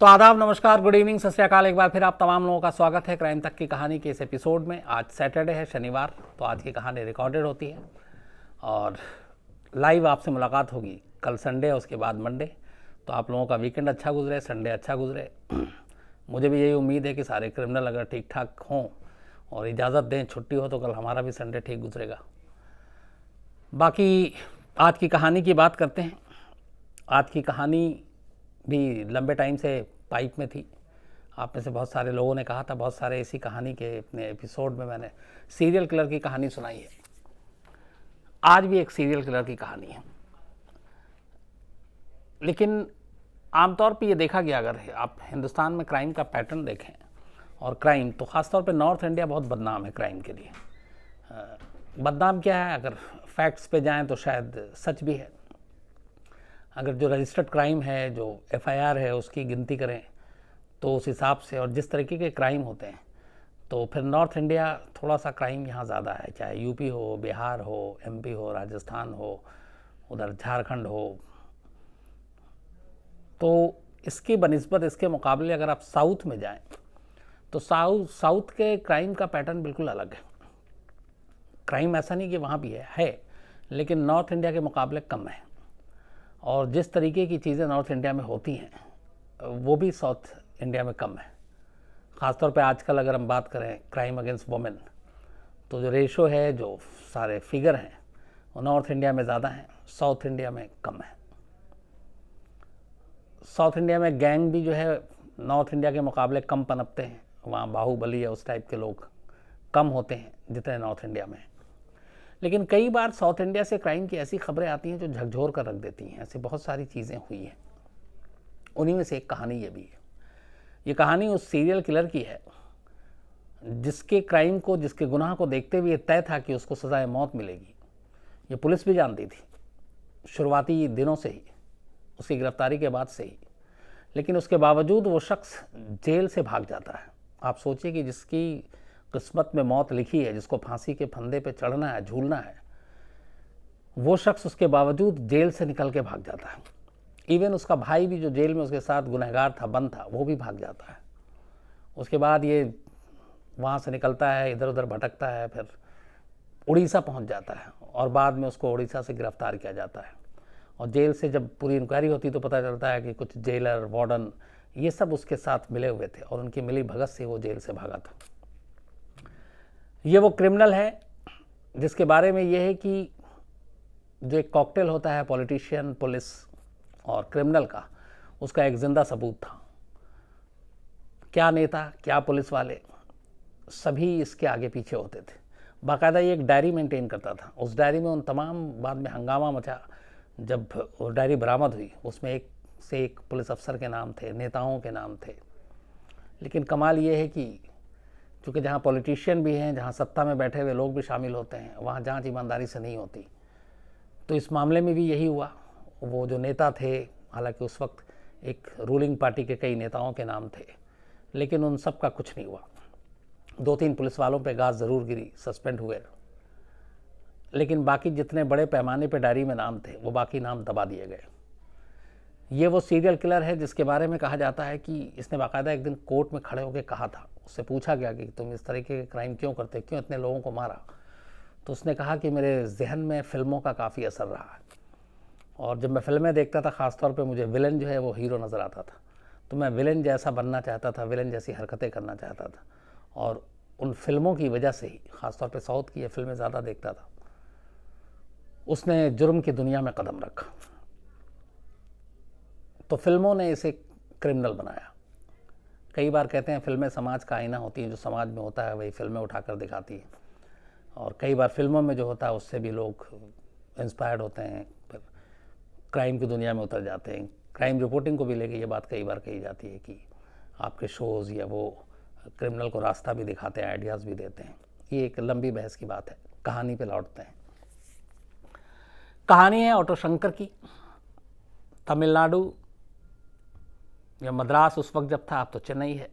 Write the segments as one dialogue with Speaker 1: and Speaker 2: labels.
Speaker 1: तो आदाब नमस्कार गुड इवनिंग सत्याकाल एक बार फिर आप तमाम लोगों का स्वागत है क्राइम तक की कहानी के इस एपिसोड में आज सैटरडे है शनिवार तो आज की कहानी रिकॉर्डेड होती है और लाइव आपसे मुलाकात होगी कल संडे उसके बाद मंडे तो आप लोगों का वीकेंड अच्छा गुजरे संडे अच्छा गुजरे मुझे भी यही उम्मीद है कि सारे क्रिमिनल अगर ठीक ठाक हों और इजाज़त दें छुट्टी हो तो कल हमारा भी संडे ठीक गुजरेगा बाकी आज की कहानी की बात करते हैं आज की कहानी भी लंबे टाइम से पाइप में थी आप में से बहुत सारे लोगों ने कहा था बहुत सारे ऐसी कहानी के अपने एपिसोड में मैंने सीरियल किलर की कहानी सुनाई है आज भी एक सीरियल किलर की कहानी है लेकिन आमतौर पर यह देखा गया अगर आप हिंदुस्तान में क्राइम का पैटर्न देखें और क्राइम तो ख़ासतौर पर नॉर्थ इंडिया बहुत बदनाम है क्राइम के लिए बदनाम क्या है अगर फैक्ट्स पे जाएं तो शायद सच भी है अगर जो रजिस्टर्ड क्राइम है जो एफआईआर है उसकी गिनती करें तो उस हिसाब से और जिस तरीके के क्राइम होते हैं तो फिर नॉर्थ इंडिया थोड़ा सा क्राइम यहाँ ज़्यादा है चाहे यूपी हो बिहार हो एमपी हो राजस्थान हो उधर झारखंड हो तो इसकी बनस्बत इसके मुकाबले अगर आप साउथ में जाएं तो साउथ साउथ के क्राइम का पैटर्न बिल्कुल अलग है क्राइम ऐसा नहीं कि वहाँ भी है है लेकिन नॉर्थ इंडिया के मुकाबले कम है और जिस तरीके की चीज़ें नॉर्थ इंडिया में होती हैं वो भी साउथ इंडिया में कम है ख़ासतौर पे आजकल अगर हम बात करें क्राइम अगेंस्ट वुमेन तो जो रेशो है जो सारे फिगर हैं वो नॉर्थ इंडिया में ज़्यादा हैं साउथ इंडिया में कम है साउथ इंडिया में गैंग भी जो है नॉर्थ इंडिया के मुकाबले कम पनपते हैं वहाँ बाहुबली या उस टाइप के लोग कम होते हैं जितने नॉर्थ इंडिया में लेकिन कई बार साउथ इंडिया से क्राइम की ऐसी खबरें आती हैं जो झकझोर कर रख देती हैं ऐसी बहुत सारी चीज़ें हुई हैं उन्हीं में से एक कहानी ये भी है ये कहानी उस सीरियल किलर की है जिसके क्राइम को जिसके गुनाह को देखते हुए तय था कि उसको सज़ाए मौत मिलेगी ये पुलिस भी जानती थी शुरुआती दिनों से ही उसकी गिरफ्तारी के बाद से ही लेकिन उसके बावजूद वो शख्स जेल से भाग जाता है आप सोचिए कि जिसकी किस्मत में मौत लिखी है जिसको फांसी के फंदे पे चढ़ना है झूलना है वो शख्स उसके बावजूद जेल से निकल के भाग जाता है इवन उसका भाई भी जो जेल में उसके साथ गुनहगार था बंद था वो भी भाग जाता है उसके बाद ये वहाँ से निकलता है इधर उधर भटकता है फिर उड़ीसा पहुँच जाता है और बाद में उसको उड़ीसा से गिरफ्तार किया जाता है और जेल से जब पूरी इंक्वायरी होती तो पता चलता है कि कुछ जेलर वार्डन ये सब उसके साथ मिले हुए थे और उनकी मिली भगत से वो जेल से भागा था ये वो क्रिमिनल है जिसके बारे में ये है कि जो एक कॉकटेल होता है पॉलिटिशियन पुलिस और क्रिमिनल का उसका एक जिंदा सबूत था क्या नेता क्या पुलिस वाले सभी इसके आगे पीछे होते थे बाकायदा ये एक डायरी मेंटेन करता था उस डायरी में उन तमाम बाद में हंगामा मचा जब वो डायरी बरामद हुई उसमें एक से एक पुलिस अफसर के नाम थे नेताओं के नाम थे लेकिन कमाल ये है कि क्योंकि जहाँ पॉलिटिशियन भी हैं जहाँ सत्ता में बैठे हुए लोग भी शामिल होते हैं वहाँ जाँच ईमानदारी से नहीं होती तो इस मामले में भी यही हुआ वो जो नेता थे हालांकि उस वक्त एक रूलिंग पार्टी के कई नेताओं के नाम थे लेकिन उन सब का कुछ नहीं हुआ दो तीन पुलिस वालों पे गाज ज़रूर गिरी सस्पेंड हुए लेकिन बाकी जितने बड़े पैमाने पे डायरी में नाम थे वो बाकी नाम दबा दिए गए ये वो सीरियल किलर है जिसके बारे में कहा जाता है कि इसने बाकायदा एक दिन कोर्ट में खड़े होकर कहा था उससे पूछा गया कि तुम इस तरीके के क्राइम क्यों करते क्यों इतने लोगों को मारा तो उसने कहा कि मेरे जहन में फ़िल्मों का काफ़ी असर रहा और जब मैं फ़िल्में देखता था ख़ासतौर पर मुझे विलन जो है वो हीरो नज़र आता था तो मैं विलन जैसा बनना चाहता था विलन जैसी हरकतें करना चाहता था और उन फिल्मों की वजह से ही ख़ासतौर पर साउथ की ये फिल्में ज़्यादा देखता था उसने जुर्म की दुनिया में कदम रखा तो फिल्मों ने इसे क्रिमिनल बनाया कई बार कहते हैं फिल्में समाज का आईना होती हैं जो समाज में होता है वही फिल्में उठाकर दिखाती हैं और कई बार फिल्मों में जो होता है उससे भी लोग इंस्पायर्ड होते हैं फिर क्राइम की दुनिया में उतर जाते हैं क्राइम रिपोर्टिंग को भी लेके ये बात कई बार कही जाती है कि आपके शोज़ या वो क्रिमिनल को रास्ता भी दिखाते हैं आइडियाज़ भी देते हैं ये एक लंबी बहस की बात है कहानी पे लौटते हैं कहानी है ऑटो शंकर की तमिलनाडु या मद्रास उस वक्त जब था अब तो चेन्नई है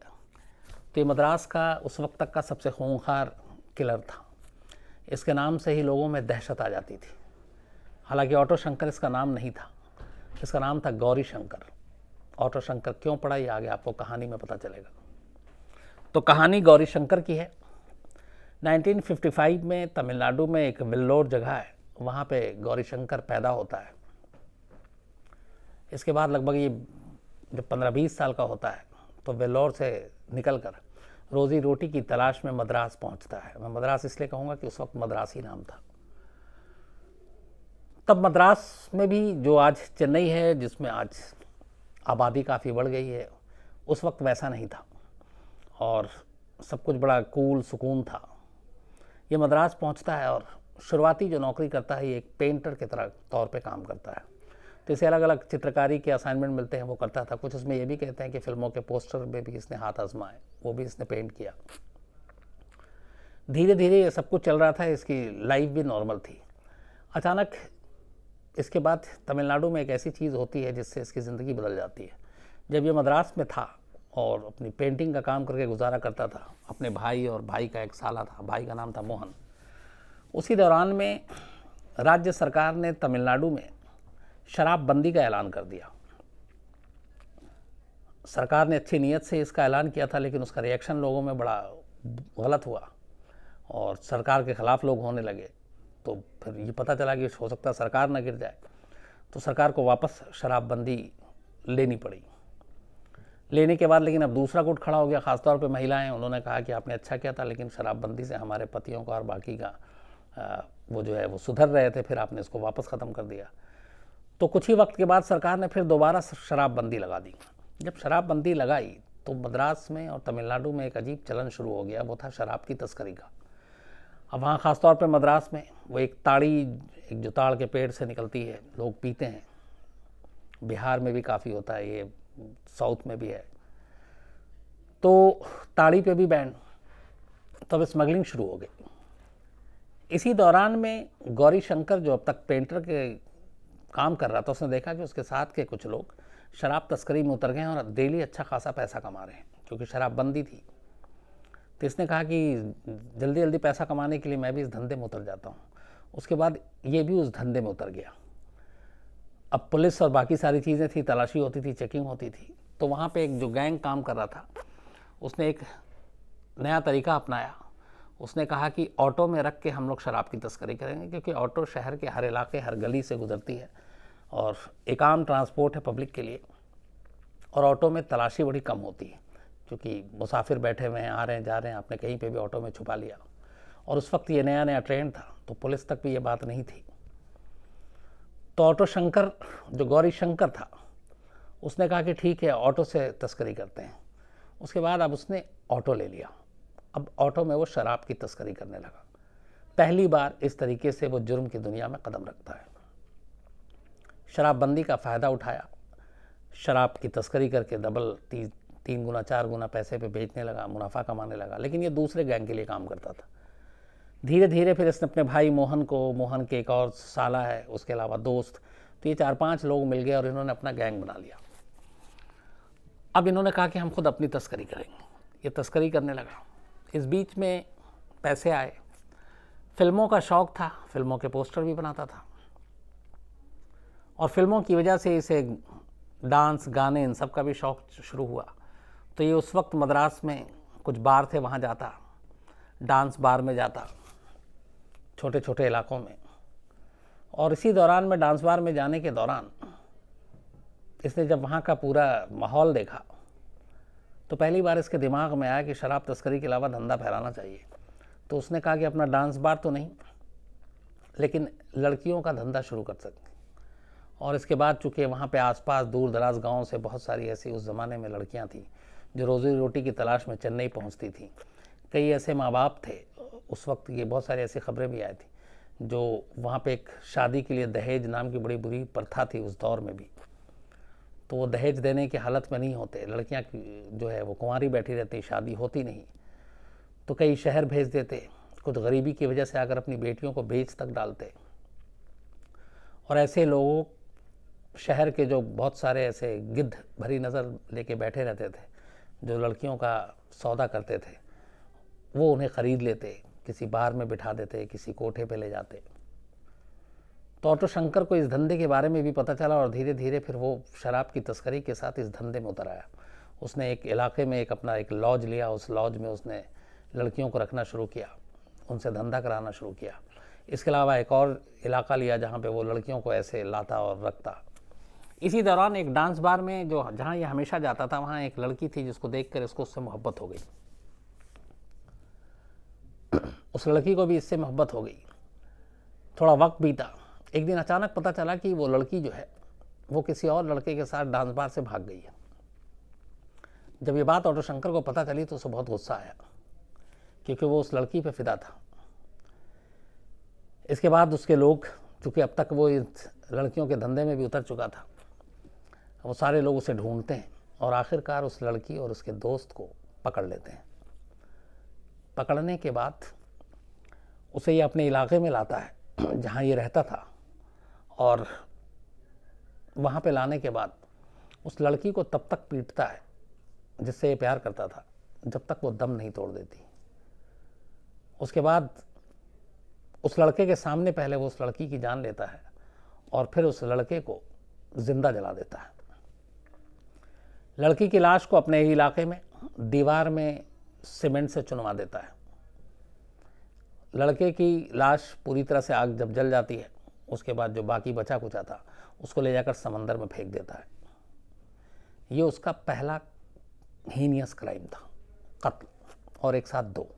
Speaker 1: तो ये मद्रास का उस वक्त तक का सबसे खूंखार किलर था इसके नाम से ही लोगों में दहशत आ जाती थी हालांकि ऑटो शंकर इसका नाम नहीं था इसका नाम था गौरी शंकर ऑटो शंकर क्यों पड़ा ये आगे आपको कहानी में पता चलेगा तो कहानी गौरी शंकर की है 1955 में तमिलनाडु में एक विल्लोर जगह है वहाँ पे गौरी शंकर पैदा होता है इसके बाद लगभग ये जब पंद्रह बीस साल का होता है तो वेल्लोर से निकल कर रोज़ी रोटी की तलाश में मद्रास पहुंचता है मैं मद्रास इसलिए कहूँगा कि उस वक्त मद्रास ही नाम था तब मद्रास में भी जो आज चेन्नई है जिसमें आज आबादी काफ़ी बढ़ गई है उस वक्त वैसा नहीं था और सब कुछ बड़ा कूल सुकून था ये मद्रास पहुंचता है और शुरुआती जो नौकरी करता है ये एक पेंटर के तरह तौर पे काम करता है तो इसे अलग अलग चित्रकारी के असाइनमेंट मिलते हैं वो करता था कुछ उसमें ये भी कहते हैं कि फिल्मों के पोस्टर में भी इसने हाथ आजमाए वो भी इसने पेंट किया धीरे धीरे ये सब कुछ चल रहा था इसकी लाइफ भी नॉर्मल थी अचानक इसके बाद तमिलनाडु में एक ऐसी चीज़ होती है जिससे इसकी ज़िंदगी बदल जाती है जब ये मद्रास में था और अपनी पेंटिंग का काम करके गुजारा करता था अपने भाई और भाई का एक साला था भाई का नाम था मोहन उसी दौरान में राज्य सरकार ने तमिलनाडु में शराबबंदी का ऐलान कर दिया सरकार ने अच्छी नीयत से इसका ऐलान किया था लेकिन उसका रिएक्शन लोगों में बड़ा गलत हुआ और सरकार के ख़िलाफ़ लोग होने लगे तो फिर ये पता चला कि हो सकता है सरकार ना गिर जाए तो सरकार को वापस शराबबंदी लेनी पड़ी लेने के बाद लेकिन अब दूसरा गुट खड़ा हो गया ख़ासतौर पर महिलाएं उन्होंने कहा कि आपने अच्छा किया था लेकिन शराबबंदी से हमारे पतियों का और बाकी का वो जो है वो सुधर रहे थे फिर आपने इसको वापस ख़त्म कर दिया तो कुछ ही वक्त के बाद सरकार ने फिर दोबारा शराबबंदी लगा दी जब शराबबंदी लगाई तो मद्रास में और तमिलनाडु में एक अजीब चलन शुरू हो गया वो था शराब की तस्करी का अब वहाँ ख़ासतौर पर मद्रास में वो एक ताड़ी एक जुताड़ के पेड़ से निकलती है लोग पीते हैं बिहार में भी काफ़ी होता है ये साउथ में भी है तो ताड़ी पे भी बैन तब स्मगलिंग शुरू हो गई इसी दौरान में गौरी शंकर जो अब तक पेंटर के काम कर रहा था उसने देखा कि उसके साथ के कुछ लोग शराब तस्करी में उतर गए हैं और डेली अच्छा खासा पैसा कमा रहे हैं क्योंकि शराबबंदी थी तो इसने कहा कि जल्दी जल्दी पैसा कमाने के लिए मैं भी इस धंधे में उतर जाता हूँ उसके बाद ये भी उस धंधे में उतर गया अब पुलिस और बाकी सारी चीज़ें थी तलाशी होती थी चेकिंग होती थी तो वहाँ पे एक जो गैंग काम कर रहा था उसने एक नया तरीका अपनाया उसने कहा कि ऑटो में रख के हम लोग शराब की तस्करी करेंगे क्योंकि ऑटो शहर के हर इलाके हर गली से गुजरती है और एक आम ट्रांसपोर्ट है पब्लिक के लिए और ऑटो में तलाशी बड़ी कम होती है क्योंकि मुसाफिर बैठे हुए हैं आ रहे हैं जा रहे हैं आपने कहीं पे भी ऑटो में छुपा लिया और उस वक्त ये नया नया ट्रेंड था तो पुलिस तक भी ये बात नहीं थी तो ऑटो शंकर जो गौरी शंकर था उसने कहा कि ठीक है ऑटो से तस्करी करते हैं उसके बाद अब उसने ऑटो ले लिया अब ऑटो में वो शराब की तस्करी करने लगा पहली बार इस तरीके से वो जुर्म की दुनिया में कदम रखता है शराबबंदी का फ़ायदा उठाया शराब की तस्करी करके डबल ती, तीन गुना चार गुना पैसे पे बेचने लगा मुनाफा कमाने लगा लेकिन ये दूसरे गैंग के लिए काम करता था धीरे धीरे फिर इसने अपने भाई मोहन को मोहन के एक और साला है उसके अलावा दोस्त तो ये चार पांच लोग मिल गए और इन्होंने अपना गैंग बना लिया अब इन्होंने कहा कि हम खुद अपनी तस्करी करेंगे ये तस्करी करने लगा इस बीच में पैसे आए फिल्मों का शौक़ था फिल्मों के पोस्टर भी बनाता था और फिल्मों की वजह से इसे डांस गाने इन सब का भी शौक़ शुरू हुआ तो ये उस वक्त मद्रास में कुछ बार थे वहाँ जाता डांस बार में जाता छोटे छोटे इलाकों में और इसी दौरान मैं डांस बार में जाने के दौरान इसने जब वहाँ का पूरा माहौल देखा तो पहली बार इसके दिमाग में आया कि शराब तस्करी के अलावा धंधा फैलाना चाहिए तो उसने कहा कि अपना डांस बार तो नहीं लेकिन लड़कियों का धंधा शुरू कर सकते और इसके बाद चूँकि वहाँ पे आसपास दूर दराज गाँव से बहुत सारी ऐसी उस ज़माने में लड़कियाँ थीं जो रोज़ी रोटी की तलाश में चेन्नई पहुँचती थी कई ऐसे माँ बाप थे उस वक्त ये बहुत सारी ऐसी खबरें भी आई थी जो वहाँ पे एक शादी के लिए दहेज नाम की बड़ी बुरी प्रथा थी उस दौर में भी तो वो दहेज देने की हालत में नहीं होते लड़कियाँ जो है वो कुंवारी बैठी रहती शादी होती नहीं तो कई शहर भेज देते कुछ गरीबी की वजह से आकर अपनी बेटियों को बेच तक डालते और ऐसे लोग शहर के जो बहुत सारे ऐसे गिद्ध भरी नज़र लेके बैठे रहते थे जो लड़कियों का सौदा करते थे वो उन्हें ख़रीद लेते किसी बार में बिठा देते किसी कोठे पे ले जाते तो ऑटो शंकर को इस धंधे के बारे में भी पता चला और धीरे धीरे फिर वो शराब की तस्करी के साथ इस धंधे में उतर आया उसने एक इलाके में एक अपना एक लॉज लिया उस लॉज में उसने लड़कियों को रखना शुरू किया उनसे धंधा कराना शुरू किया इसके अलावा एक और इलाका लिया जहाँ पे वो लड़कियों को ऐसे लाता और रखता इसी दौरान एक डांस बार में जो जहाँ ये हमेशा जाता था वहाँ एक लड़की थी जिसको देख कर इसको उससे मोहब्बत हो गई उस लड़की को भी इससे मोहब्बत हो गई थोड़ा वक्त बीता एक दिन अचानक पता चला कि वो लड़की जो है वो किसी और लड़के के साथ डांस बार से भाग गई है जब ये बात ऑटो शंकर को पता चली तो उसे बहुत गुस्सा आया क्योंकि वो उस लड़की पे फिदा था इसके बाद उसके लोग चूँकि अब तक वो लड़कियों के धंधे में भी उतर चुका था वो सारे लोग उसे ढूंढते हैं और आखिरकार उस लड़की और उसके दोस्त को पकड़ लेते हैं पकड़ने के बाद उसे ये अपने इलाके में लाता है जहाँ ये रहता था और वहाँ पे लाने के बाद उस लड़की को तब तक पीटता है जिससे ये प्यार करता था जब तक वो दम नहीं तोड़ देती उसके बाद उस लड़के के सामने पहले वो उस लड़की की जान लेता है और फिर उस लड़के को ज़िंदा जला देता है लड़की की लाश को अपने ही इलाके में दीवार में सीमेंट से चुनवा देता है लड़के की लाश पूरी तरह से आग जब जल जाती है उसके बाद जो बाकी बचा कुचा था उसको ले जाकर समंदर में फेंक देता है ये उसका पहला हीनियस क्राइम था कत्ल और एक साथ दो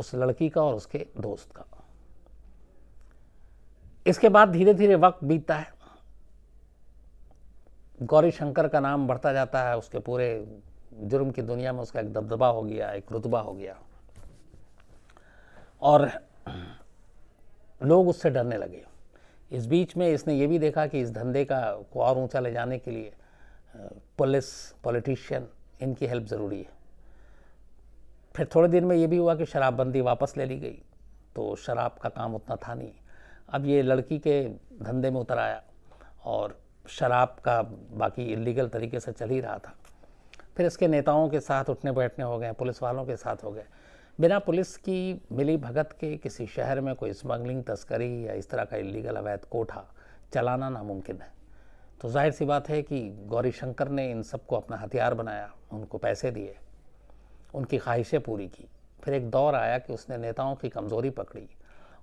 Speaker 1: उस लड़की का और उसके दोस्त का इसके बाद धीरे धीरे वक्त बीतता है गौरी शंकर का नाम बढ़ता जाता है उसके पूरे जुर्म की दुनिया में उसका एक दबदबा हो गया एक रुतबा हो गया और लोग उससे डरने लगे इस बीच में इसने ये भी देखा कि इस धंधे का को और ऊँचा ले जाने के लिए पुलिस पॉलिटिशियन इनकी हेल्प ज़रूरी है फिर थोड़े दिन में ये भी हुआ कि शराबबंदी वापस ले ली गई तो शराब का काम उतना था नहीं अब ये लड़की के धंधे में उतर आया और शराब का बाकी इलीगल तरीके से चल ही रहा था फिर इसके नेताओं के साथ उठने बैठने हो गए पुलिस वालों के साथ हो गए बिना पुलिस की मिली भगत के किसी शहर में कोई स्मगलिंग तस्करी या इस तरह का इलीगल अवैध कोठा चलाना नामुमकिन है तो जाहिर सी बात है कि गौरी शंकर ने इन सबको अपना हथियार बनाया उनको पैसे दिए उनकी ख्वाहिशें पूरी की फिर एक दौर आया कि उसने नेताओं की कमज़ोरी पकड़ी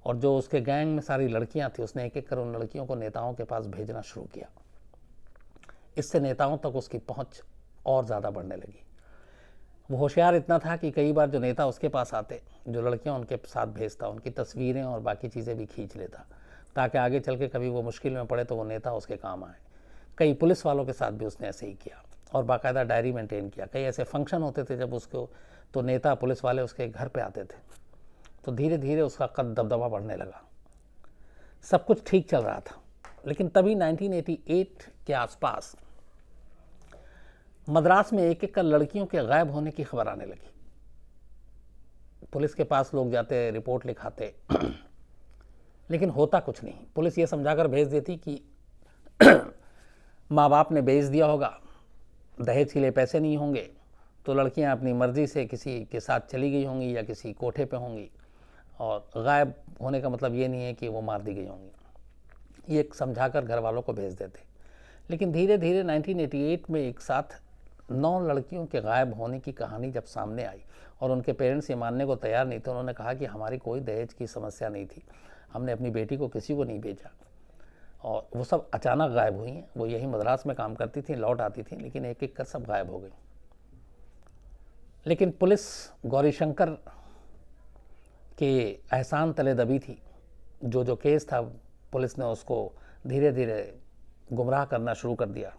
Speaker 1: और जो उसके गैंग में सारी लड़कियां थी उसने एक एक कर उन लड़कियों को नेताओं के पास भेजना शुरू किया इससे नेताओं तक उसकी पहुंच और ज़्यादा बढ़ने लगी वो होशियार इतना था कि कई बार जो नेता उसके पास आते जो लड़कियाँ उनके साथ भेजता उनकी तस्वीरें और बाकी चीज़ें भी खींच लेता ताकि आगे चल के कभी वो मुश्किल में पड़े तो वो नेता उसके काम आए कई पुलिस वालों के साथ भी उसने ऐसे ही किया और बाकायदा डायरी मेंटेन किया कई ऐसे फंक्शन होते थे जब उसको तो नेता पुलिस वाले उसके घर पे आते थे तो धीरे धीरे उसका कद दबदबा बढ़ने लगा सब कुछ ठीक चल रहा था लेकिन तभी 1988 के आसपास मद्रास में एक एक कर लड़कियों के गायब होने की खबर आने लगी पुलिस के पास लोग जाते रिपोर्ट लिखाते लेकिन होता कुछ नहीं पुलिस ये समझाकर भेज देती कि माँ बाप ने भेज दिया होगा दहेज के लिए पैसे नहीं होंगे तो लड़कियाँ अपनी मर्ज़ी से किसी के साथ चली गई होंगी या किसी कोठे पे होंगी और गायब होने का मतलब ये नहीं है कि वो मार दी गई होंगी ये समझा कर घर वालों को भेज देते लेकिन धीरे धीरे 1988 में एक साथ नौ लड़कियों के गायब होने की कहानी जब सामने आई और उनके पेरेंट्स ये मानने को तैयार नहीं थे उन्होंने कहा कि हमारी कोई दहेज की समस्या नहीं थी हमने अपनी बेटी को किसी को नहीं भेजा और वो सब अचानक गायब हुई हैं वो यही मद्रास में काम करती थी लौट आती थी लेकिन एक एक कर सब गायब हो गई लेकिन पुलिस गौरीशंकर के एहसान तले दबी थी जो जो केस था पुलिस ने उसको धीरे धीरे गुमराह करना शुरू कर दिया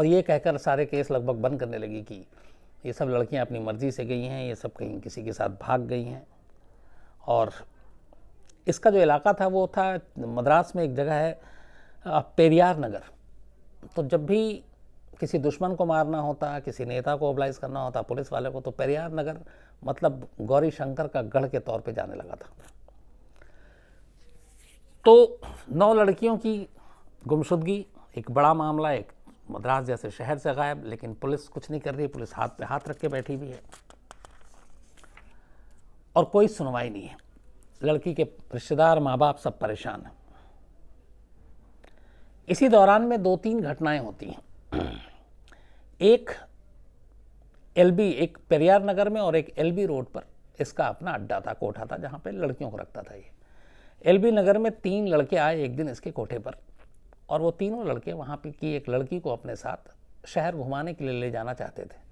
Speaker 1: और ये कहकर सारे केस लगभग बंद करने लगी कि ये सब लड़कियां अपनी मर्ज़ी से गई हैं ये सब कहीं किसी के साथ भाग गई हैं और इसका जो इलाका था वो था मद्रास में एक जगह है पेरियार नगर तो जब भी किसी दुश्मन को मारना होता किसी नेता को ओबलाइज करना होता पुलिस वाले को तो पेरियार नगर मतलब गौरी शंकर का गढ़ के तौर पे जाने लगा था तो नौ लड़कियों की गुमशुदगी एक बड़ा मामला एक मद्रास जैसे शहर से गायब लेकिन पुलिस कुछ नहीं कर रही पुलिस हाथ पे हाथ रख के बैठी हुई है और कोई सुनवाई नहीं है लड़की के रिश्तेदार माँ बाप सब परेशान हैं इसी दौरान में दो तीन घटनाएं होती हैं एक एलबी एक पेरियार नगर में और एक एलबी रोड पर इसका अपना अड्डा था कोठा था जहाँ पे लड़कियों को रखता था ये एलबी नगर में तीन लड़के आए एक दिन इसके कोठे पर और वो तीनों लड़के वहाँ पे की एक लड़की को अपने साथ शहर घुमाने के लिए ले जाना चाहते थे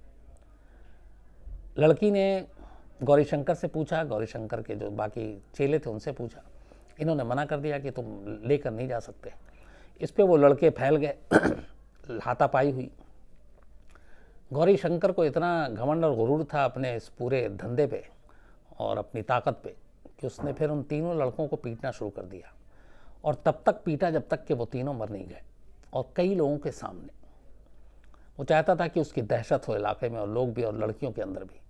Speaker 1: लड़की ने गौरीशंकर से पूछा गौरीशंकर के जो बाकी चेले थे उनसे पूछा इन्होंने मना कर दिया कि तुम लेकर नहीं जा सकते इस पर वो लड़के फैल गए हाथापाई हुई गौरी शंकर को इतना घमंड और गुरूर था अपने इस पूरे धंधे पे और अपनी ताकत पे कि उसने फिर उन तीनों लड़कों को पीटना शुरू कर दिया और तब तक पीटा जब तक कि वो तीनों मर नहीं गए और कई लोगों के सामने वो चाहता था कि उसकी दहशत हो इलाके में और लोग भी और लड़कियों के अंदर भी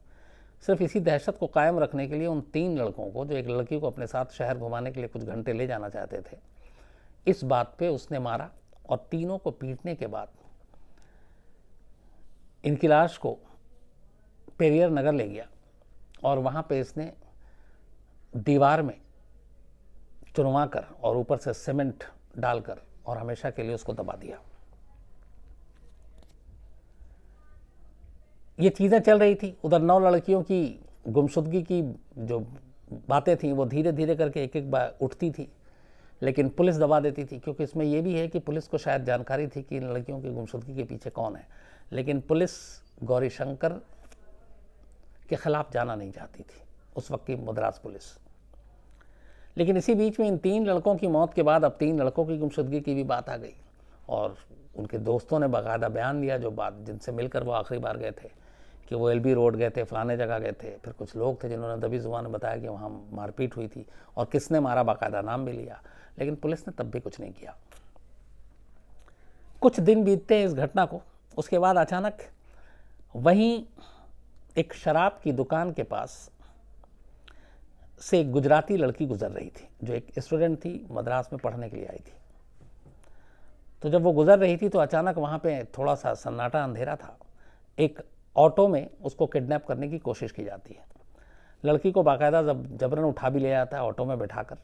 Speaker 1: सिर्फ इसी दहशत को कायम रखने के लिए उन तीन लड़कों को जो एक लड़की को अपने साथ शहर घुमाने के लिए कुछ घंटे ले जाना चाहते थे इस बात पे उसने मारा और तीनों को पीटने के बाद इनकी लाश को पेरियर नगर ले गया और वहाँ पे इसने दीवार में चुनवा कर और ऊपर से सीमेंट डालकर और हमेशा के लिए उसको दबा दिया ये चीज़ें चल रही थी उधर नौ लड़कियों की गुमशुदगी की जो बातें थी वो धीरे धीरे करके एक एक बार उठती थी लेकिन पुलिस दबा देती थी क्योंकि इसमें यह भी है कि पुलिस को शायद जानकारी थी कि इन लड़कियों की गुमशुदगी के पीछे कौन है लेकिन पुलिस गौरी शंकर के ख़िलाफ़ जाना नहीं चाहती थी उस वक्त की मद्रास पुलिस लेकिन इसी बीच में इन तीन लड़कों की मौत के बाद अब तीन लड़कों की गुमशुदगी की भी बात आ गई और उनके दोस्तों ने बाकायदा बयान दिया जो बात जिनसे मिलकर वो आखिरी बार गए थे कि वो एलबी रोड गए थे फलाने जगह गए थे फिर कुछ लोग थे जिन्होंने दबी जुबान में बताया कि वहाँ मारपीट हुई थी और किसने मारा बाकायदा नाम भी लिया लेकिन पुलिस ने तब भी कुछ नहीं किया कुछ दिन बीतते हैं इस घटना को उसके बाद अचानक वहीं एक शराब की दुकान के पास से एक गुजराती लड़की गुजर रही थी जो एक स्टूडेंट थी मद्रास में पढ़ने के लिए आई थी तो जब वो गुजर रही थी तो अचानक वहाँ पे थोड़ा सा सन्नाटा अंधेरा था एक ऑटो में उसको किडनैप करने की कोशिश की जाती है लड़की को बाकायदा जब जबरन उठा भी ले जाता है ऑटो में बैठा कर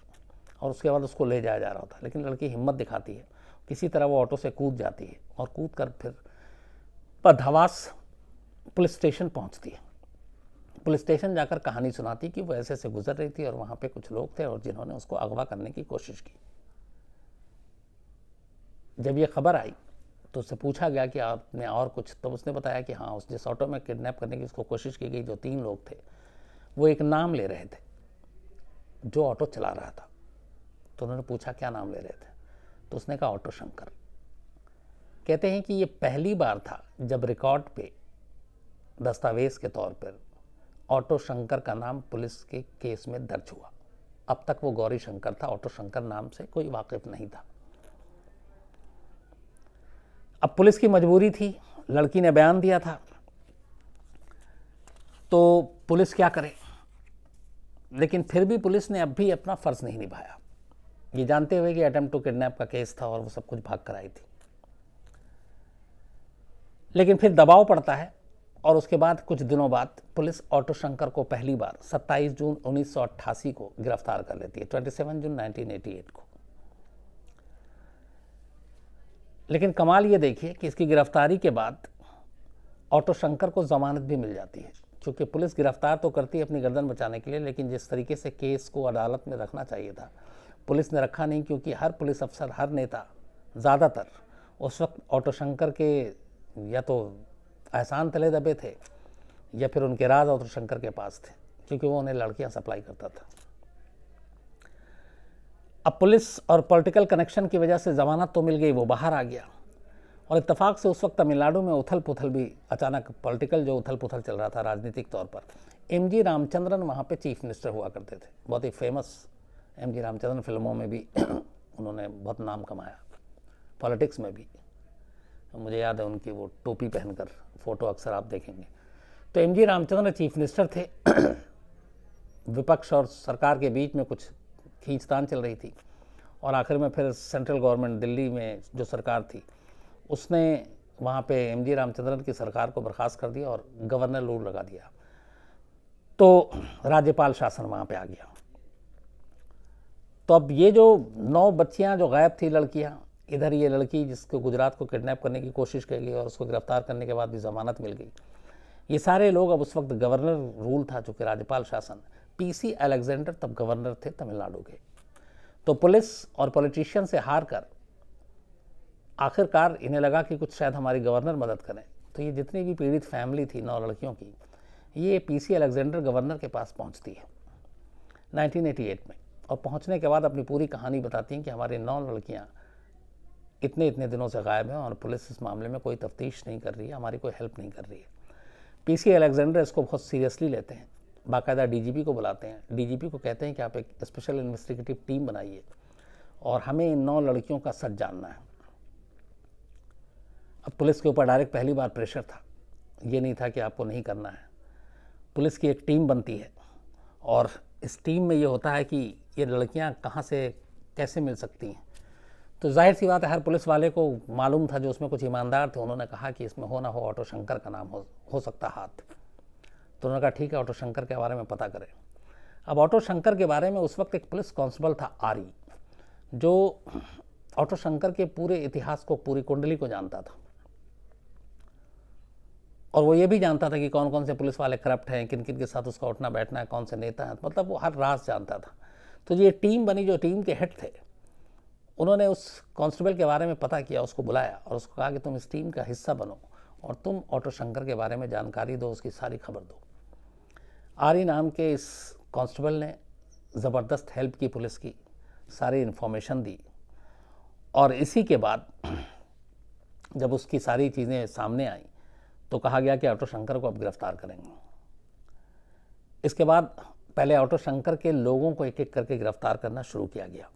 Speaker 1: और उसके बाद उसको ले जाया जा रहा होता है लेकिन लड़की हिम्मत दिखाती है किसी तरह वो ऑटो से कूद जाती है और कूद कर फिर पर धवास पुलिस स्टेशन पहुँचती है पुलिस स्टेशन जाकर कहानी सुनाती कि वो ऐसे से गुजर रही थी और वहाँ पे कुछ लोग थे और जिन्होंने उसको अगवा करने की कोशिश की जब ये खबर आई तो उससे पूछा गया कि आपने और कुछ तब तो उसने बताया कि हाँ उस जिस ऑटो में किडनैप करने की उसको कोशिश की गई जो तीन लोग थे वो एक नाम ले रहे थे जो ऑटो चला रहा था तो उन्होंने पूछा क्या नाम ले रहे थे तो उसने कहा ऑटो शंकर कहते हैं कि ये पहली बार था जब रिकॉर्ड पे दस्तावेज़ के तौर पर ऑटो शंकर का नाम पुलिस के केस में दर्ज हुआ अब तक वो गौरी शंकर था ऑटो शंकर नाम से कोई वाकिफ नहीं था अब पुलिस की मजबूरी थी लड़की ने बयान दिया था तो पुलिस क्या करे लेकिन फिर भी पुलिस ने अब भी अपना फ़र्ज नहीं निभाया ये जानते हुए कि अटैम्प्ट टू किडनैप का केस था और वो सब कुछ भाग कर आई थी लेकिन फिर दबाव पड़ता है और उसके बाद कुछ दिनों बाद पुलिस ऑटो शंकर को पहली बार 27 जून 1988 को गिरफ्तार कर लेती है 27 जून 1988 को लेकिन कमाल ये देखिए कि इसकी गिरफ्तारी के बाद ऑटो शंकर को जमानत भी मिल जाती है क्योंकि पुलिस गिरफ्तार तो करती है अपनी गर्दन बचाने के लिए लेकिन जिस तरीके से केस को अदालत में रखना चाहिए था पुलिस ने रखा नहीं क्योंकि हर पुलिस अफसर हर नेता ज़्यादातर उस वक्त ऑटो शंकर के या तो एहसान तले दबे थे या फिर उनके राज और शंकर के पास थे क्योंकि वो उन्हें लड़कियां सप्लाई करता था अब पुलिस और पॉलिटिकल कनेक्शन की वजह से जमानत तो मिल गई वो बाहर आ गया और इतफाक़ से उस वक्त तमिलनाडु में उथल पुथल भी अचानक पॉलिटिकल जो उथल पुथल चल रहा था राजनीतिक तौर पर एम जी रामचंद्रन वहाँ पर चीफ मिनिस्टर हुआ करते थे बहुत ही फेमस एम जी रामचंद्रन फिल्मों में भी उन्होंने बहुत नाम कमाया पॉलिटिक्स में भी मुझे याद है उनकी वो टोपी पहनकर फ़ोटो अक्सर आप देखेंगे तो M G Ramachandra chief minister थे विपक्ष और सरकार के बीच में कुछ खींचतान चल रही थी और आखिर में फिर सेंट्रल गवर्नमेंट दिल्ली में जो सरकार थी उसने वहाँ पे एम जी रामचंद्रन की सरकार को बर्खास्त कर दिया और गवर्नर रूल लगा दिया तो राज्यपाल शासन वहाँ पे आ गया तो अब ये जो नौ बच्चियाँ जो गायब थी लड़कियाँ इधर ये लड़की जिसको गुजरात को किडनैप करने की कोशिश कर ली और उसको गिरफ्तार करने के बाद भी जमानत मिल गई ये सारे लोग अब उस वक्त गवर्नर रूल था चूँकि राज्यपाल शासन पीसी अलेक्जेंडर तब गवर्नर थे तमिलनाडु के तो पुलिस और पॉलिटिशियन से हार कर आखिरकार इन्हें लगा कि कुछ शायद हमारी गवर्नर मदद करें तो ये जितनी भी पीड़ित फैमिली थी नौ लड़कियों की ये सी अलेक्जेंडर गवर्नर के पास पहुँचती है 1988 में और पहुँचने के बाद अपनी पूरी कहानी बताती हैं कि हमारी नौ लड़कियाँ इतने इतने दिनों से गायब हैं और पुलिस इस मामले में कोई तफ्तीश नहीं कर रही है हमारी कोई हेल्प नहीं कर रही है पी सी अलेक्जेंडर इसको बहुत सीरियसली लेते हैं बाकायदा पी को बुलाते हैं पी को कहते हैं कि आप एक स्पेशल इन्वेस्टिगेटिव टीम बनाइए और हमें इन नौ लड़कियों का सच जानना है अब पुलिस के ऊपर डायरेक्ट पहली बार प्रेशर था ये नहीं था कि आपको नहीं करना है पुलिस की एक टीम बनती है और इस टीम में ये होता है कि ये लड़कियां कहाँ से कैसे मिल सकती हैं तो जाहिर सी बात है हर पुलिस वाले को मालूम था जो उसमें कुछ ईमानदार थे उन्होंने कहा कि इसमें हो ना हो ऑटो शंकर का नाम हो हो सकता हाथ तो उन्होंने कहा ठीक है ऑटो शंकर के बारे में पता करें अब ऑटो शंकर के बारे में उस वक्त एक पुलिस कांस्टेबल था आरी जो ऑटो शंकर के पूरे इतिहास को पूरी कुंडली को जानता था और वो ये भी जानता था कि कौन कौन से पुलिस वाले करप्ट हैं किन किन के साथ उसका उठना बैठना है कौन से नेता है मतलब वो हर रास जानता था तो ये टीम बनी जो टीम के हेड थे उन्होंने उस कांस्टेबल के बारे में पता किया उसको बुलाया और उसको कहा कि तुम इस टीम का हिस्सा बनो और तुम ऑटो शंकर के बारे में जानकारी दो उसकी सारी खबर दो आरी नाम के इस कांस्टेबल ने ज़बरदस्त हेल्प की पुलिस की सारी इन्फॉर्मेशन दी और इसी के बाद जब उसकी सारी चीज़ें सामने आई तो कहा गया कि ऑटो शंकर को अब गिरफ्तार करेंगे इसके बाद पहले ऑटो शंकर के लोगों को एक एक करके गिरफ्तार करना शुरू किया गया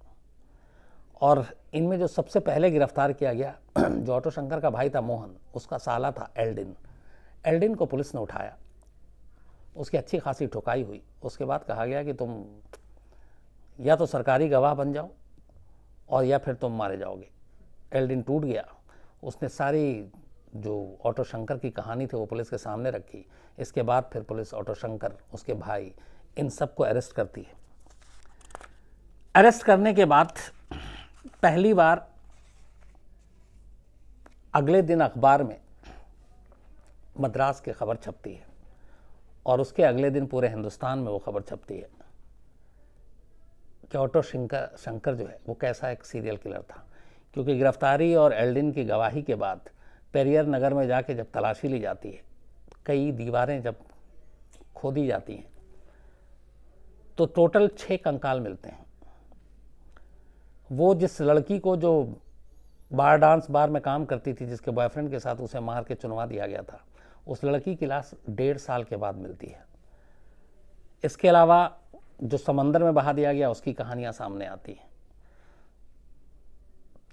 Speaker 1: और इनमें जो सबसे पहले गिरफ्तार किया गया जो ऑटो शंकर का भाई था मोहन उसका साला था एल्डिन एल्डिन को पुलिस ने उठाया उसकी अच्छी खासी ठुकाई हुई उसके बाद कहा गया कि तुम या तो सरकारी गवाह बन जाओ और या फिर तुम मारे जाओगे एल्डिन टूट गया उसने सारी जो ऑटो शंकर की कहानी थी वो पुलिस के सामने रखी इसके बाद फिर पुलिस ऑटो शंकर उसके भाई इन सबको अरेस्ट करती है अरेस्ट करने के बाद पहली बार अगले दिन अखबार में मद्रास की खबर छपती है और उसके अगले दिन पूरे हिंदुस्तान में वो खबर छपती है कि ऑटो शंकर शंकर जो है वो कैसा एक सीरियल किलर था क्योंकि गिरफ्तारी और एल्डिन की गवाही के बाद पेरियर नगर में जाके जब तलाशी ली जाती है कई दीवारें जब खोदी जाती हैं तो टोटल छः कंकाल मिलते हैं वो जिस लड़की को जो बार डांस बार में काम करती थी जिसके बॉयफ्रेंड के साथ उसे मार के चुनवा दिया गया था उस लड़की की लाश डेढ़ साल के बाद मिलती है इसके अलावा जो समंदर में बहा दिया गया उसकी कहानियाँ सामने आती हैं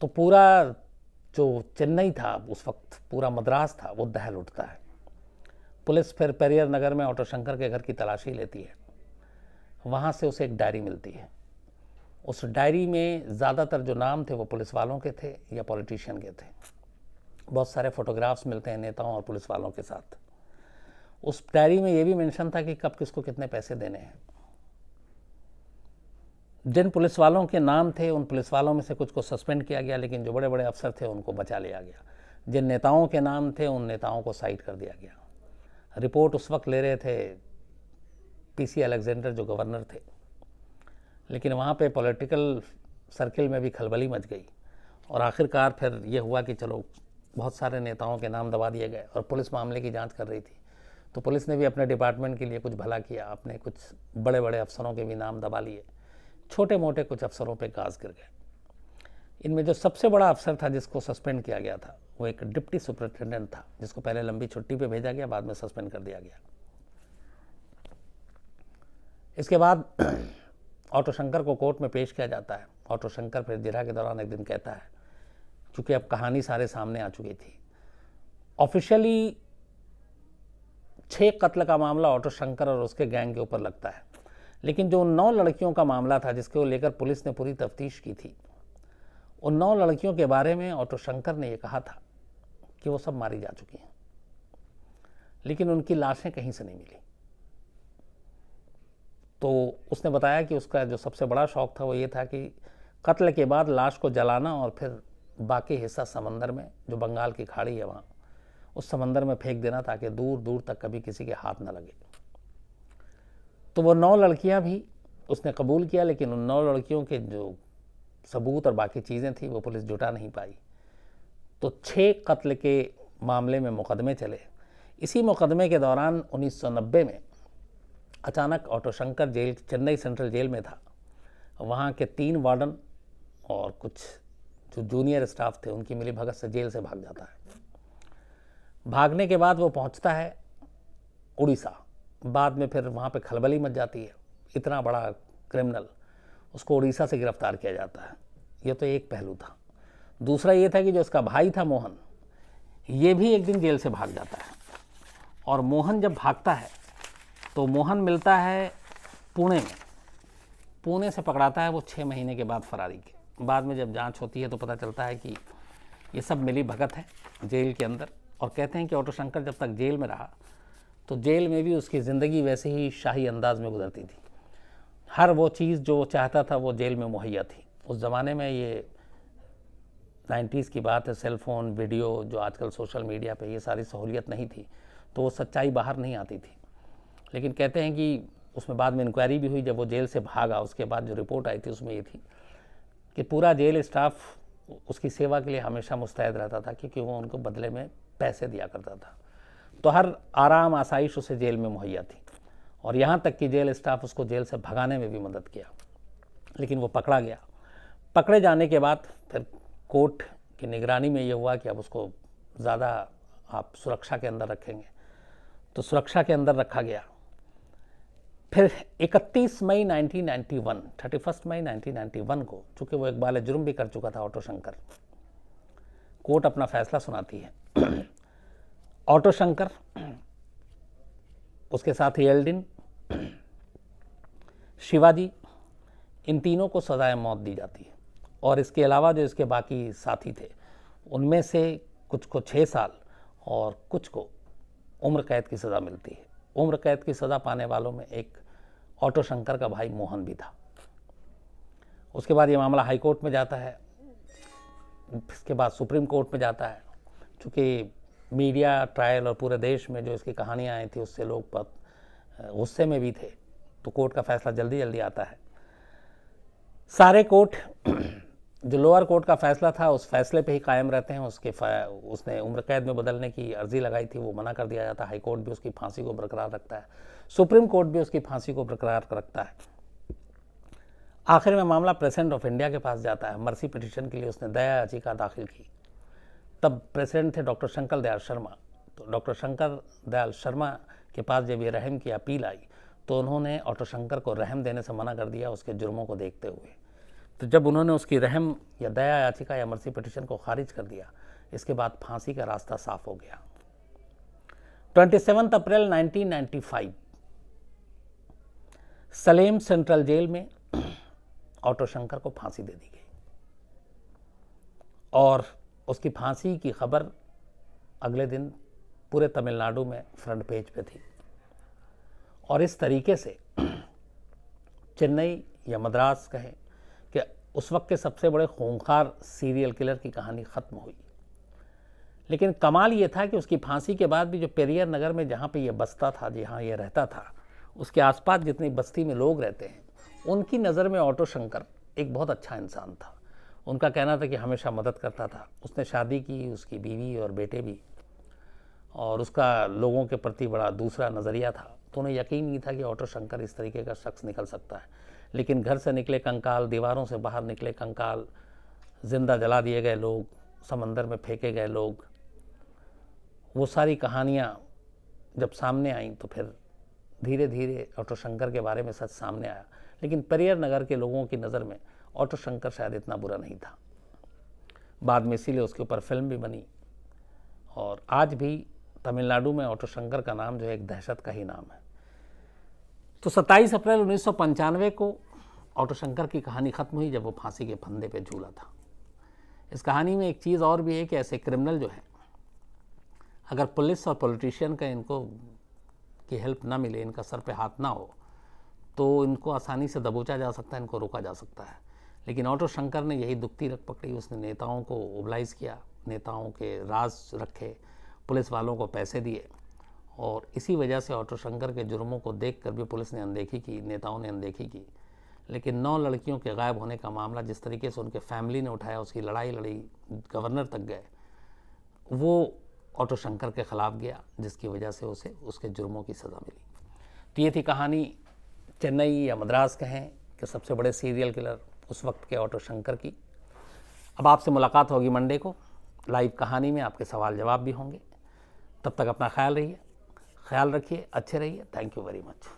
Speaker 1: तो पूरा जो चेन्नई था उस वक्त पूरा मद्रास था वो दहल उठता है पुलिस फिर पेरियर नगर में ऑटो शंकर के घर की तलाशी लेती है वहाँ से उसे एक डायरी मिलती है उस डायरी में ज़्यादातर जो नाम थे वो पुलिस वालों के थे या पॉलिटिशियन के थे बहुत सारे फ़ोटोग्राफ्स मिलते हैं नेताओं और पुलिस वालों के साथ उस डायरी में ये भी मेंशन था कि कब किसको कितने पैसे देने हैं जिन पुलिस वालों के नाम थे उन पुलिस वालों में से कुछ को सस्पेंड किया गया लेकिन जो बड़े बड़े अफसर थे उनको बचा लिया गया जिन नेताओं के नाम थे उन नेताओं को साइड कर दिया गया रिपोर्ट उस वक्त ले रहे थे पीसी अलेक्जेंडर जो गवर्नर थे लेकिन वहाँ पे पॉलिटिकल सर्किल में भी खलबली मच गई और आखिरकार फिर ये हुआ कि चलो बहुत सारे नेताओं के नाम दबा दिए गए और पुलिस मामले की जांच कर रही थी तो पुलिस ने भी अपने डिपार्टमेंट के लिए कुछ भला किया अपने कुछ बड़े बड़े अफसरों के भी नाम दबा लिए छोटे मोटे कुछ अफसरों पर काज गिर गए इनमें जो सबसे बड़ा अफसर था जिसको सस्पेंड किया गया था वो एक डिप्टी सुपरिटेंडेंट था जिसको पहले लंबी छुट्टी पे भेजा गया बाद में सस्पेंड कर दिया गया इसके बाद ऑटो शंकर को कोर्ट में पेश किया जाता है ऑटो शंकर फिर जिरा के दौरान एक दिन कहता है क्योंकि अब कहानी सारे सामने आ चुकी थी ऑफिशियली छः कत्ल का मामला ऑटो शंकर और उसके गैंग के ऊपर लगता है लेकिन जो नौ लड़कियों का मामला था जिसको लेकर पुलिस ने पूरी तफ्तीश की थी उन नौ लड़कियों के बारे में ऑटो शंकर ने यह कहा था कि वो सब मारी जा चुकी हैं लेकिन उनकी लाशें कहीं से नहीं मिली तो उसने बताया कि उसका जो सबसे बड़ा शौक़ था वो ये था कि कत्ल के बाद लाश को जलाना और फिर बाकी हिस्सा समंदर में जो बंगाल की खाड़ी है वहाँ उस समंदर में फेंक देना ताकि दूर दूर तक कभी किसी के हाथ न लगे तो वो नौ लड़कियाँ भी उसने कबूल किया लेकिन उन नौ लड़कियों के जो सबूत और बाकी चीज़ें थी वो पुलिस जुटा नहीं पाई तो छः कत्ल के मामले में मुकदमे चले इसी मुकदमे के दौरान 1990 में अचानक Auto Shankar jail Chennai central jail में था वहाँ के तीन वार्डन और कुछ जो जूनियर स्टाफ थे उनकी मिली भगत से जेल से भाग जाता है भागने के बाद वो पहुँचता है उड़ीसा बाद में फिर वहाँ पे खलबली मच जाती है इतना बड़ा क्रिमिनल उसको उड़ीसा से गिरफ्तार किया जाता है ये तो एक पहलू था दूसरा ये था कि जो उसका भाई था मोहन ये भी एक दिन जेल से भाग जाता है और मोहन जब भागता है तो मोहन मिलता है पुणे में पुणे से पकड़ाता है वो छः महीने के बाद फरारी के बाद में जब जांच होती है तो पता चलता है कि ये सब मिली भगत है जेल के अंदर और कहते हैं कि ऑटो शंकर जब तक जेल में रहा तो जेल में भी उसकी ज़िंदगी वैसे ही शाही अंदाज में गुजरती थी हर वो चीज़ जो वो चाहता था वो जेल में मुहैया थी उस ज़माने में ये नाइन्टीज़ की बात है सेलफ़ोन वीडियो जो आजकल सोशल मीडिया पे ये सारी सहूलियत नहीं थी तो वो सच्चाई बाहर नहीं आती थी लेकिन कहते हैं कि उसमें बाद में इंक्वायरी भी हुई जब वो जेल से भागा उसके बाद जो रिपोर्ट आई थी उसमें ये थी कि पूरा जेल स्टाफ उसकी सेवा के लिए हमेशा मुस्तैद रहता था क्योंकि वो उनको बदले में पैसे दिया करता था तो हर आराम आसाइश उसे जेल में मुहैया थी और यहाँ तक कि जेल स्टाफ उसको जेल से भगाने में भी मदद किया लेकिन वो पकड़ा गया पकड़े जाने के बाद फिर कोर्ट की निगरानी में ये हुआ कि अब उसको ज़्यादा आप सुरक्षा के अंदर रखेंगे तो सुरक्षा के अंदर रखा गया फिर 31 मई 1991 31 मई 1991 को चूंकि वो इकबाल जुर्म भी कर चुका था ऑटो शंकर कोर्ट अपना फैसला सुनाती है ऑटो शंकर उसके साथ ही एल्डिन शिवाजी इन तीनों को सजाए मौत दी जाती है और इसके अलावा जो इसके बाकी साथी थे उनमें से कुछ को छः साल और कुछ को उम्र कैद की सज़ा मिलती है उम्र कैद की सज़ा पाने वालों में एक ऑटो शंकर का भाई मोहन भी था उसके बाद ये मामला हाई कोर्ट में जाता है इसके बाद सुप्रीम कोर्ट में जाता है चूँकि मीडिया ट्रायल और पूरे देश में जो इसकी कहानियाँ आई थी उससे लोग गुस्से में भी थे तो कोर्ट का फैसला जल्दी जल्दी आता है सारे कोर्ट जो लोअर कोर्ट का फैसला था उस फैसले पे ही कायम रहते हैं उसके उसने उम्र कैद में बदलने की अर्जी लगाई थी वो मना कर दिया जाता है हाई कोर्ट भी उसकी फांसी को बरकरार रखता है सुप्रीम कोर्ट भी उसकी फांसी को बरकरार रखता है आखिर में मामला प्रेसिडेंट ऑफ इंडिया के पास जाता है मर्सी पिटिशन के लिए उसने दया याचिका दाखिल की तब प्रेसिडेंट थे डॉक्टर शंकर दयाल शर्मा तो डॉक्टर शंकर दयाल शर्मा के पास जब ये रहम की अपील आई तो उन्होंने ऑटो शंकर को रहम देने से मना कर दिया उसके जुर्मों को देखते हुए तो जब उन्होंने उसकी रहम या दया याचिका या मर्सी पटिशन को खारिज कर दिया इसके बाद फांसी का रास्ता साफ हो गया twenty April 1995 Salem central jail में ऑटो शंकर को फांसी दे दी गई और उसकी फांसी की खबर अगले दिन पूरे तमिलनाडु में फ्रंट पेज पे थी और इस तरीके से चेन्नई या मद्रास कहें उस वक्त के सबसे बड़े खूंखार सीरियल किलर की कहानी ख़त्म हुई लेकिन कमाल ये था कि उसकी फांसी के बाद भी जो पेरियर नगर में जहाँ पे ये बसता था जहाँ ये रहता था उसके आसपास जितनी बस्ती में लोग रहते हैं उनकी नज़र में ऑटो शंकर एक बहुत अच्छा इंसान था उनका कहना था कि हमेशा मदद करता था उसने शादी की उसकी बीवी और बेटे भी और उसका लोगों के प्रति बड़ा दूसरा नज़रिया था तो उन्हें यकीन नहीं था कि ऑटो शंकर इस तरीके का शख्स निकल सकता है लेकिन घर से निकले कंकाल दीवारों से बाहर निकले कंकाल जिंदा जला दिए गए लोग समंदर में फेंके गए लोग वो सारी कहानियाँ जब सामने आईं तो फिर धीरे धीरे ऑटो शंकर के बारे में सच सामने आया लेकिन परियर नगर के लोगों की नज़र में ऑटो शंकर शायद इतना बुरा नहीं था बाद में इसीलिए उसके ऊपर फिल्म भी बनी और आज भी तमिलनाडु में ऑटो शंकर का नाम जो है एक दहशत का ही नाम है तो 27 अप्रैल उन्नीस को ऑटो शंकर की कहानी ख़त्म हुई जब वो फांसी के फंदे पे झूला था इस कहानी में एक चीज़ और भी है कि ऐसे क्रिमिनल जो हैं अगर पुलिस और पॉलिटिशियन का इनको की हेल्प ना मिले इनका सर पे हाथ ना हो तो इनको आसानी से दबोचा जा सकता है इनको रोका जा सकता है लेकिन ऑटो शंकर ने यही दुखती रख पकड़ी उसने नेताओं को ओबलाइज किया नेताओं के राज रखे पुलिस वालों को पैसे दिए और इसी वजह से ऑटो शंकर के जुर्मों को देख कर भी पुलिस ने अनदेखी की नेताओं ने अनदेखी की लेकिन नौ लड़कियों के गायब होने का मामला जिस तरीके से उनके फैमिली ने उठाया उसकी लड़ाई लड़ी गवर्नर तक गए वो ऑटो शंकर के ख़िलाफ़ गया जिसकी वजह से उसे उसके जुर्मों की सज़ा मिली तो ये थी कहानी चेन्नई या मद्रास कहें कि सबसे बड़े सीरियल किलर उस वक्त के ऑटो शंकर की अब आपसे मुलाकात होगी मंडे को लाइव कहानी में आपके सवाल जवाब भी होंगे तब तक अपना ख्याल रहिए ख्याल रखिए अच्छे रहिए थैंक यू वेरी मच